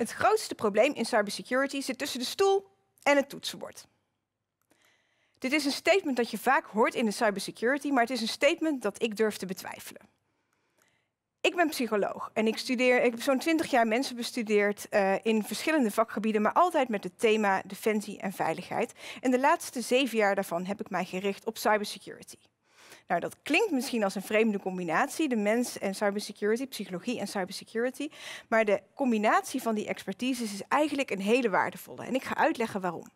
Het grootste probleem in cybersecurity zit tussen de stoel en het toetsenbord. Dit is een statement dat je vaak hoort in de cybersecurity, maar het is een statement dat ik durf te betwijfelen. Ik ben psycholoog en ik, studeer, ik heb zo'n 20 jaar mensen bestudeerd eh, in verschillende vakgebieden, maar altijd met het thema defensie en veiligheid. En de laatste zeven jaar daarvan heb ik mij gericht op cybersecurity. Nou, dat klinkt misschien als een vreemde combinatie, de mens en cybersecurity, psychologie en cybersecurity. Maar de combinatie van die expertise is eigenlijk een hele waardevolle. En ik ga uitleggen waarom.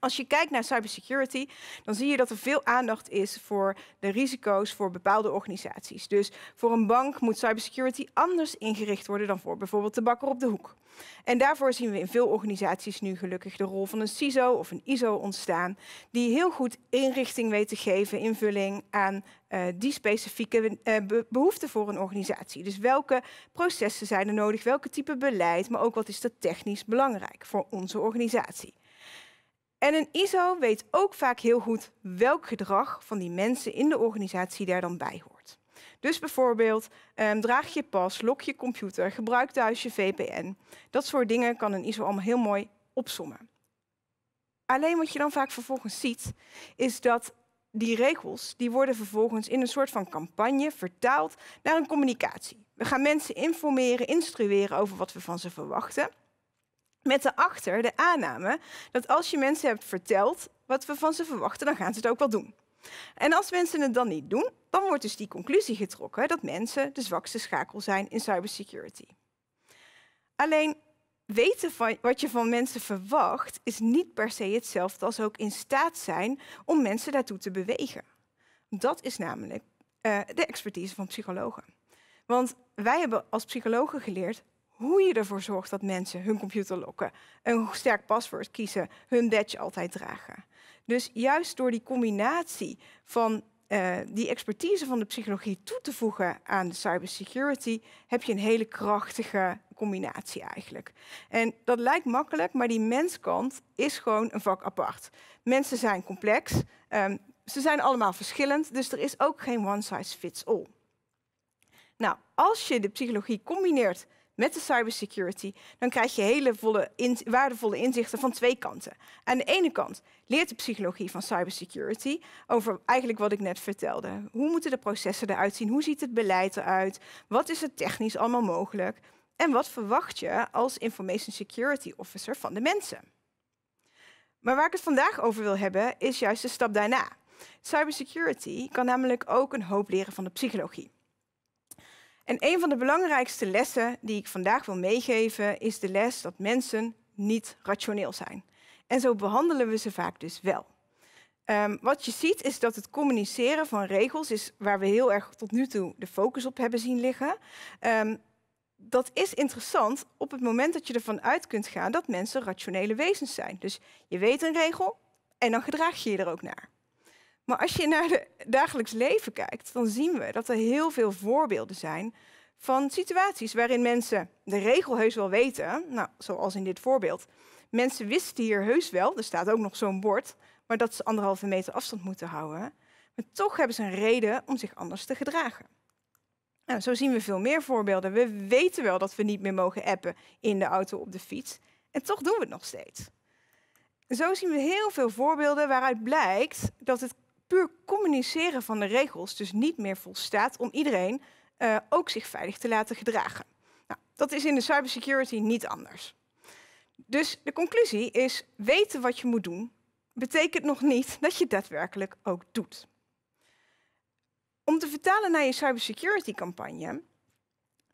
Als je kijkt naar cybersecurity, dan zie je dat er veel aandacht is voor de risico's voor bepaalde organisaties. Dus voor een bank moet cybersecurity anders ingericht worden dan voor bijvoorbeeld de bakker op de hoek. En daarvoor zien we in veel organisaties nu gelukkig de rol van een CISO of een ISO ontstaan, die heel goed inrichting weet te geven, invulling aan eh, die specifieke eh, behoeften voor een organisatie. Dus welke processen zijn er nodig, welke type beleid, maar ook wat is er technisch belangrijk voor onze organisatie. En een ISO weet ook vaak heel goed welk gedrag van die mensen in de organisatie daar dan bij hoort. Dus bijvoorbeeld, ehm, draag je pas, lok je computer, gebruik thuis je VPN. Dat soort dingen kan een ISO allemaal heel mooi opsommen. Alleen wat je dan vaak vervolgens ziet, is dat die regels die worden vervolgens in een soort van campagne vertaald naar een communicatie. We gaan mensen informeren, instrueren over wat we van ze verwachten. Met daarachter de aanname dat als je mensen hebt verteld wat we van ze verwachten, dan gaan ze het ook wel doen. En als mensen het dan niet doen, dan wordt dus die conclusie getrokken dat mensen de zwakste schakel zijn in cybersecurity. Alleen weten van wat je van mensen verwacht, is niet per se hetzelfde als ook in staat zijn om mensen daartoe te bewegen. Dat is namelijk eh, de expertise van psychologen. Want wij hebben als psychologen geleerd hoe je ervoor zorgt dat mensen hun computer lokken, een sterk paswoord kiezen, hun badge altijd dragen. Dus juist door die combinatie van uh, die expertise van de psychologie toe te voegen aan de cybersecurity, heb je een hele krachtige combinatie eigenlijk. En dat lijkt makkelijk, maar die menskant is gewoon een vak apart. Mensen zijn complex, ehm, ze zijn allemaal verschillend, dus er is ook geen one size fits all. Nou, als je de psychologie combineert met de cybersecurity, dan krijg je hele volle waardevolle inzichten van twee kanten. Aan de ene kant leert de psychologie van cybersecurity over eigenlijk wat ik net vertelde. Hoe moeten de processen eruit zien? Hoe ziet het beleid eruit? Wat is er technisch allemaal mogelijk? En wat verwacht je als information security officer van de mensen? Maar waar ik het vandaag over wil hebben, is juist de stap daarna. Cybersecurity kan namelijk ook een hoop leren van de psychologie. En een van de belangrijkste lessen die ik vandaag wil meegeven is de les dat mensen niet rationeel zijn. En zo behandelen we ze vaak dus wel. Ehm, wat je ziet is dat het communiceren van regels is waar we heel erg tot nu toe de focus op hebben zien liggen. Ehm, dat is interessant op het moment dat je ervan uit kunt gaan dat mensen rationele wezens zijn. Dus je weet een regel en dan gedraag je je er ook naar. Maar als je naar het dagelijks leven kijkt, dan zien we dat er heel veel voorbeelden zijn van situaties waarin mensen de regel heus wel weten. Nou, zoals in dit voorbeeld. Mensen wisten hier heus wel, er staat ook nog zo'n bord, maar dat ze anderhalve meter afstand moeten houden. Maar toch hebben ze een reden om zich anders te gedragen. Nou, zo zien we veel meer voorbeelden. We weten wel dat we niet meer mogen appen in de auto op de fiets. En toch doen we het nog steeds. Zo zien we heel veel voorbeelden waaruit blijkt dat het puur communiceren van de regels dus niet meer volstaat om iedereen eh, ook zich veilig te laten gedragen. Nou, dat is in de cybersecurity niet anders. Dus de conclusie is, weten wat je moet doen, betekent nog niet dat je daadwerkelijk ook doet. Om te vertalen naar je cybersecurity campagne,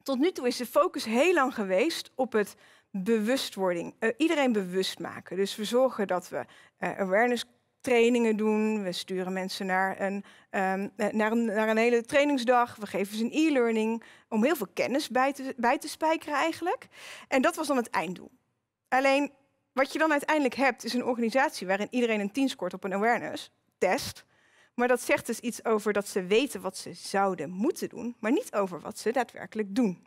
tot nu toe is de focus heel lang geweest op het bewustwording, eh, iedereen bewust maken. Dus we zorgen dat we uh, awareness trainingen doen. We sturen mensen naar een, ehm, eh, naar een, naar een hele trainingsdag. We geven ze een e-learning om heel veel kennis bij te, bij te spijkeren eigenlijk. En dat was dan het einddoel. Alleen wat je dan uiteindelijk hebt is een organisatie waarin iedereen een 10 scoort op een awareness test. Maar dat zegt dus iets over dat ze weten wat ze zouden moeten doen, maar niet over wat ze daadwerkelijk doen.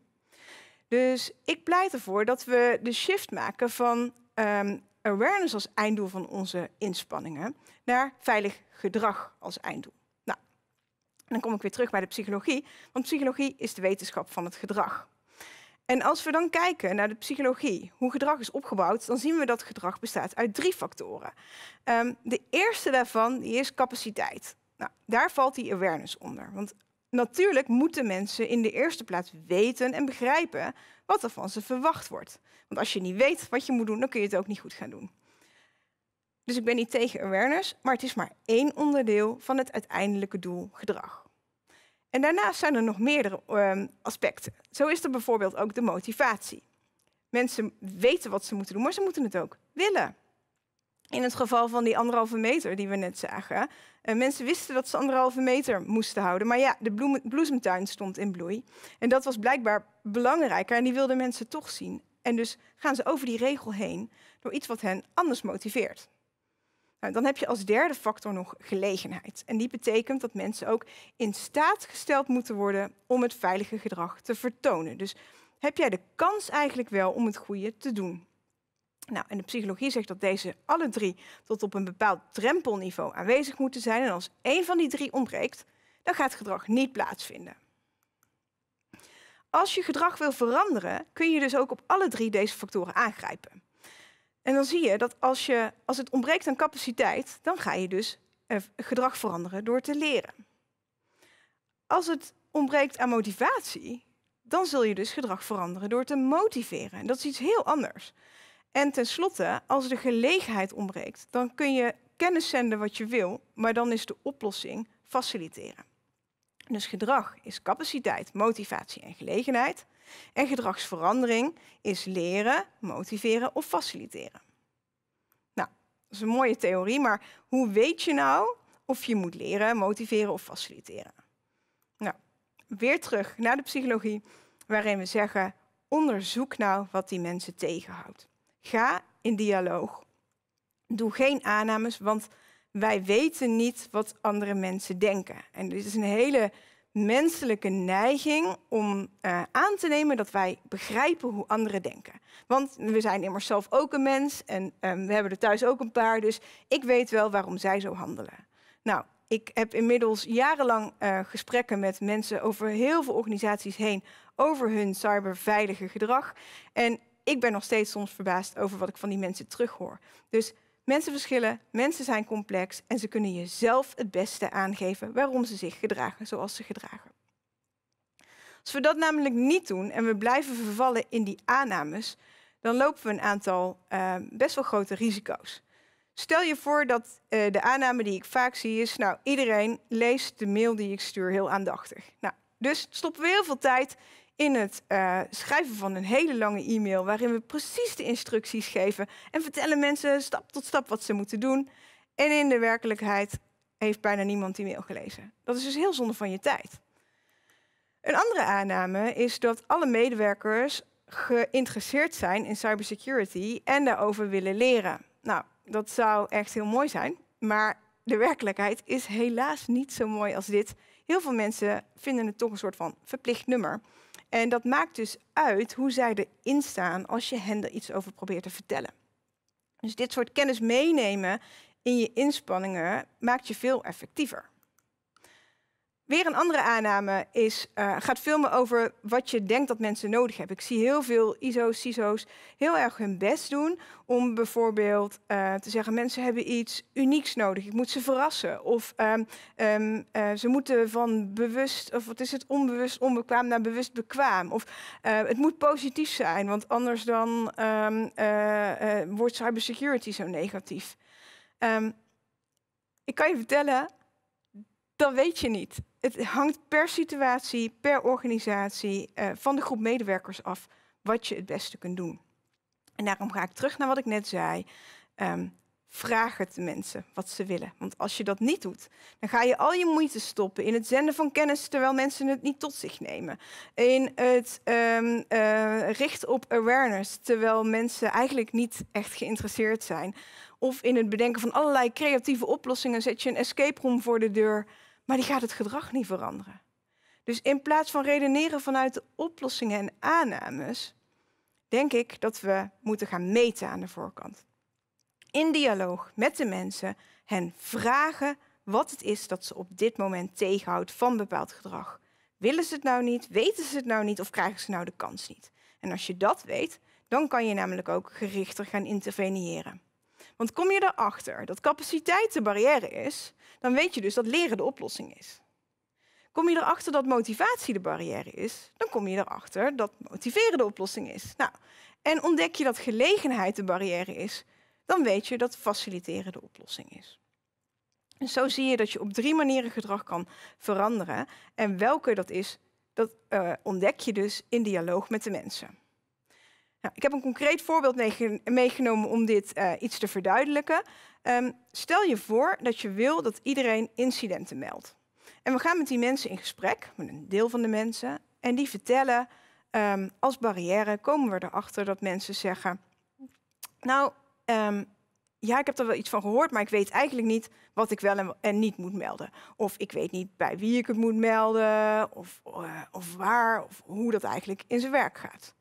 Dus ik pleit ervoor dat we de shift maken van ehm, awareness als einddoel van onze inspanningen naar veilig gedrag als einddoel. Nou, dan kom ik weer terug bij de psychologie, want psychologie is de wetenschap van het gedrag. En als we dan kijken naar de psychologie, hoe gedrag is opgebouwd, dan zien we dat gedrag bestaat uit drie factoren. Ehm, de eerste daarvan is capaciteit. Nou, daar valt die awareness onder. Want Natuurlijk moeten mensen in de eerste plaats weten en begrijpen wat er van ze verwacht wordt. Want als je niet weet wat je moet doen, dan kun je het ook niet goed gaan doen. Dus ik ben niet tegen awareness, maar het is maar één onderdeel van het uiteindelijke doel gedrag. En daarnaast zijn er nog meerdere ehm, aspecten. Zo is er bijvoorbeeld ook de motivatie. Mensen weten wat ze moeten doen, maar ze moeten het ook willen in het geval van die anderhalve meter die we net zagen. Eh, mensen wisten dat ze anderhalve meter moesten houden. Maar ja, de bloem, bloesemtuin stond in bloei. En dat was blijkbaar belangrijker. En die wilden mensen toch zien. En dus gaan ze over die regel heen door iets wat hen anders motiveert. Nou, dan heb je als derde factor nog gelegenheid. En die betekent dat mensen ook in staat gesteld moeten worden om het veilige gedrag te vertonen. Dus heb jij de kans eigenlijk wel om het goede te doen? Nou, en de psychologie zegt dat deze alle drie tot op een bepaald drempelniveau aanwezig moeten zijn. En als één van die drie ontbreekt, dan gaat gedrag niet plaatsvinden. Als je gedrag wil veranderen, kun je dus ook op alle drie deze factoren aangrijpen. En dan zie je dat als, je, als het ontbreekt aan capaciteit, dan ga je dus eh, gedrag veranderen door te leren. Als het ontbreekt aan motivatie, dan zul je dus gedrag veranderen door te motiveren. En dat is iets heel anders. En tenslotte, als de gelegenheid ontbreekt, dan kun je kennis zenden wat je wil, maar dan is de oplossing faciliteren. Dus gedrag is capaciteit, motivatie en gelegenheid. En gedragsverandering is leren, motiveren of faciliteren. Nou, dat is een mooie theorie, maar hoe weet je nou of je moet leren, motiveren of faciliteren? Nou, weer terug naar de psychologie, waarin we zeggen: onderzoek nou wat die mensen tegenhoudt. Ga in dialoog. Doe geen aannames, want wij weten niet wat andere mensen denken. En dit is een hele menselijke neiging om eh, aan te nemen dat wij begrijpen hoe anderen denken. Want we zijn immers zelf ook een mens en ehm, we hebben er thuis ook een paar, dus ik weet wel waarom zij zo handelen. Nou, ik heb inmiddels jarenlang eh, gesprekken met mensen over heel veel organisaties heen over hun cyberveilige gedrag. En ik ben nog steeds soms verbaasd over wat ik van die mensen terughoor. Dus mensen verschillen, mensen zijn complex en ze kunnen jezelf het beste aangeven waarom ze zich gedragen zoals ze gedragen. Als we dat namelijk niet doen en we blijven vervallen in die aannames, dan lopen we een aantal eh, best wel grote risico's. Stel je voor dat eh, de aanname die ik vaak zie is, nou, iedereen leest de mail die ik stuur heel aandachtig. Nou, dus stoppen we heel veel tijd in het eh, schrijven van een hele lange e-mail, waarin we precies de instructies geven en vertellen mensen stap tot stap wat ze moeten doen. En in de werkelijkheid heeft bijna niemand die mail gelezen. Dat is dus heel zonde van je tijd. Een andere aanname is dat alle medewerkers geïnteresseerd zijn in cybersecurity en daarover willen leren. Nou, dat zou echt heel mooi zijn, maar de werkelijkheid is helaas niet zo mooi als dit. Heel veel mensen vinden het toch een soort van verplicht nummer. En dat maakt dus uit hoe zij erin staan als je hen er iets over probeert te vertellen. Dus dit soort kennis meenemen in je inspanningen maakt je veel effectiever. Weer een andere aanname is, eh, gaat veel meer over wat je denkt dat mensen nodig hebben. Ik zie heel veel ISO's, CISO's heel erg hun best doen om bijvoorbeeld eh, te zeggen... mensen hebben iets unieks nodig, ik moet ze verrassen. Of ehm, ehm, eh, ze moeten van bewust, of wat is het, onbewust onbekwaam naar bewust bekwaam. Of het moet positief zijn, want anders dan ehm, wordt cybersecurity zo negatief. ik kan je vertellen dan weet je niet. Het hangt per situatie, per organisatie, eh, van de groep medewerkers af wat je het beste kunt doen. En daarom ga ik terug naar wat ik net zei. Um, vraag het de mensen wat ze willen. Want als je dat niet doet, dan ga je al je moeite stoppen in het zenden van kennis terwijl mensen het niet tot zich nemen. In het um, ehm, eh, richten op awareness terwijl mensen eigenlijk niet echt geïnteresseerd zijn. Of in het bedenken van allerlei creatieve oplossingen zet je een escape room voor de deur maar die gaat het gedrag niet veranderen. Dus in plaats van redeneren vanuit de oplossingen en aannames, denk ik dat we moeten gaan meten aan de voorkant. In dialoog met de mensen, hen vragen wat het is dat ze op dit moment tegenhoudt van bepaald gedrag. Willen ze het nou niet? Weten ze het nou niet? Of krijgen ze nou de kans niet? En als je dat weet, dan kan je namelijk ook gerichter gaan interveneren. Want kom je erachter dat capaciteit de barrière is, dan weet je dus dat leren de oplossing is. Kom je erachter dat motivatie de barrière is, dan kom je erachter dat motiveren de oplossing is. Nou, en ontdek je dat gelegenheid de barrière is, dan weet je dat faciliteren de oplossing is. En zo zie je dat je op drie manieren gedrag kan veranderen. En welke dat is, dat eh, ontdek je dus in dialoog met de mensen. Nou, ik heb een concreet voorbeeld meegenomen om dit eh, iets te verduidelijken. Ehm, stel je voor dat je wil dat iedereen incidenten meldt. En we gaan met die mensen in gesprek, met een deel van de mensen, en die vertellen ehm, als barrière komen we erachter dat mensen zeggen, nou, ehm, ja, ik heb er wel iets van gehoord, maar ik weet eigenlijk niet wat ik wel en, niet moet melden. Of ik weet niet bij wie ik het moet melden, of, eh, of waar, of hoe dat eigenlijk in zijn werk gaat.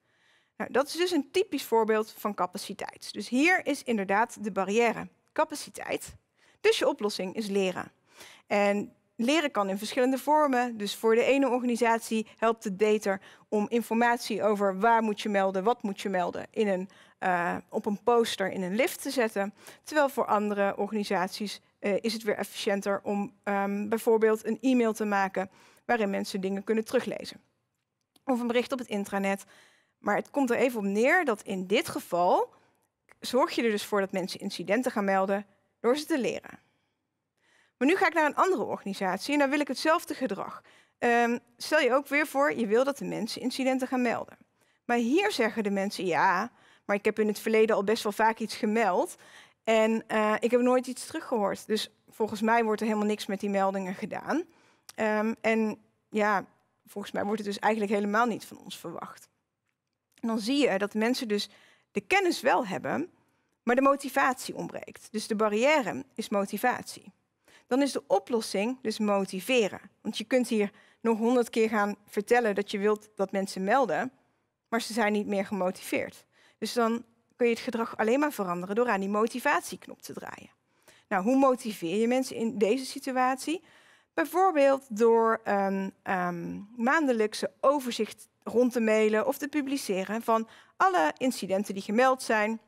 Nou, dat is dus een typisch voorbeeld van capaciteit. Dus hier is inderdaad de barrière, capaciteit. Dus je oplossing is leren. En leren kan in verschillende vormen. Dus voor de ene organisatie helpt het beter om informatie over waar moet je melden, wat moet je melden, in een, eh, op een poster in een lift te zetten. Terwijl voor andere organisaties eh, is het weer efficiënter om ehm, bijvoorbeeld een e-mail te maken waarin mensen dingen kunnen teruglezen. Of een bericht op het intranet maar het komt er even op neer dat in dit geval zorg je er dus voor dat mensen incidenten gaan melden door ze te leren. Maar nu ga ik naar een andere organisatie en daar wil ik hetzelfde gedrag. Ehm, stel je ook weer voor, je wil dat de mensen incidenten gaan melden. Maar hier zeggen de mensen ja, maar ik heb in het verleden al best wel vaak iets gemeld en eh, ik heb nooit iets teruggehoord. Dus volgens mij wordt er helemaal niks met die meldingen gedaan. Ehm, en ja, volgens mij wordt het dus eigenlijk helemaal niet van ons verwacht dan zie je dat mensen dus de kennis wel hebben, maar de motivatie ontbreekt. Dus de barrière is motivatie. Dan is de oplossing dus motiveren. Want je kunt hier nog honderd keer gaan vertellen dat je wilt dat mensen melden, maar ze zijn niet meer gemotiveerd. Dus dan kun je het gedrag alleen maar veranderen door aan die motivatieknop te draaien. Nou, hoe motiveer je mensen in deze situatie? Bijvoorbeeld door een um, maandelijkse overzicht rond te mailen of te publiceren van alle incidenten die gemeld zijn.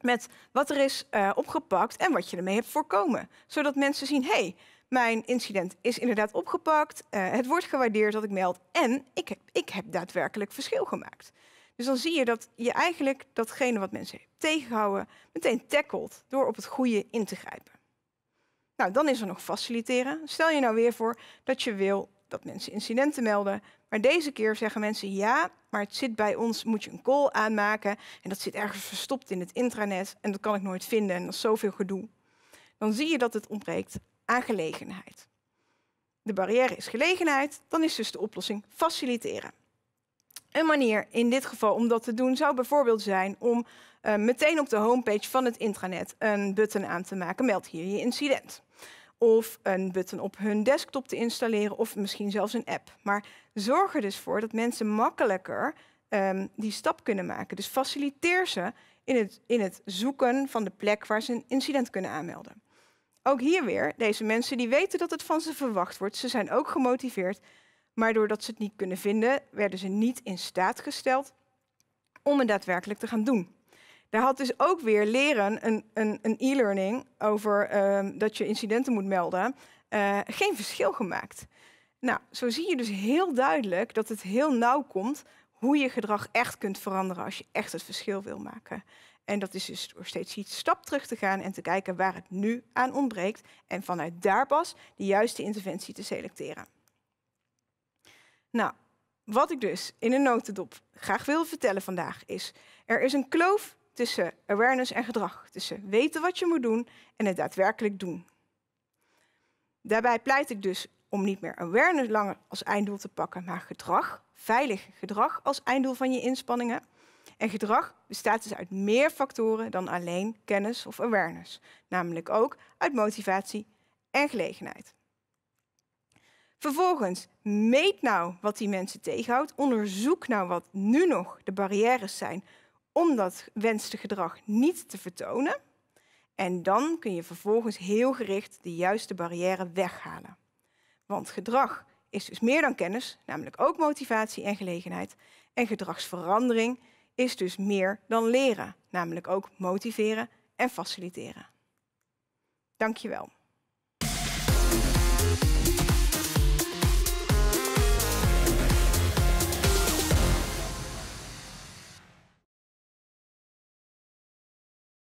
Met wat er is eh, opgepakt en wat je ermee hebt voorkomen. Zodat mensen zien: hé, hey, mijn incident is inderdaad opgepakt. Eh, het wordt gewaardeerd dat ik meld. En ik ik heb daadwerkelijk verschil gemaakt. Dus dan zie je dat je eigenlijk datgene wat mensen tegenhouden, meteen tackelt door op het goede in te grijpen. Nou, dan is er nog faciliteren. Stel je nou weer voor dat je wil dat mensen incidenten melden. Maar deze keer zeggen mensen ja, maar het zit bij ons, moet je een call aanmaken. En dat zit ergens verstopt in het intranet en dat kan ik nooit vinden en dat is zoveel gedoe. Dan zie je dat het ontbreekt aan gelegenheid. De barrière is gelegenheid, dan is dus de oplossing faciliteren. Een manier in dit geval om dat te doen zou bijvoorbeeld zijn om eh, meteen op de homepage van het intranet een button aan te maken. Meld hier je incident of een button op hun desktop te installeren of misschien zelfs een app. Maar zorg er dus voor dat mensen makkelijker ehm, die stap kunnen maken. Dus faciliteer ze in het, in het zoeken van de plek waar ze een incident kunnen aanmelden. Ook hier weer, deze mensen die weten dat het van ze verwacht wordt, ze zijn ook gemotiveerd, maar doordat ze het niet kunnen vinden, werden ze niet in staat gesteld om het daadwerkelijk te gaan doen. Daar had dus ook weer leren een e-learning een, een e over ehm, dat je incidenten moet melden, eh, geen verschil gemaakt. Nou, zo zie je dus heel duidelijk dat het heel nauw komt hoe je gedrag echt kunt veranderen als je echt het verschil wil maken. En dat is dus door steeds iets stap terug te gaan en te kijken waar het nu aan ontbreekt. En vanuit daar pas de juiste interventie te selecteren. Nou, wat ik dus in een notendop graag wil vertellen vandaag is: er is een kloof tussen awareness en gedrag, tussen weten wat je moet doen en het daadwerkelijk doen. Daarbij pleit ik dus om niet meer awareness langer als einddoel te pakken, maar gedrag, veilig gedrag als einddoel van je inspanningen. En gedrag bestaat dus uit meer factoren dan alleen kennis of awareness, namelijk ook uit motivatie en gelegenheid. Vervolgens, meet nou wat die mensen tegenhoudt, onderzoek nou wat nu nog de barrières zijn om dat wenste gedrag niet te vertonen. En dan kun je vervolgens heel gericht de juiste barrière weghalen. Want gedrag is dus meer dan kennis, namelijk ook motivatie en gelegenheid. En gedragsverandering is dus meer dan leren, namelijk ook motiveren en faciliteren. Dankjewel.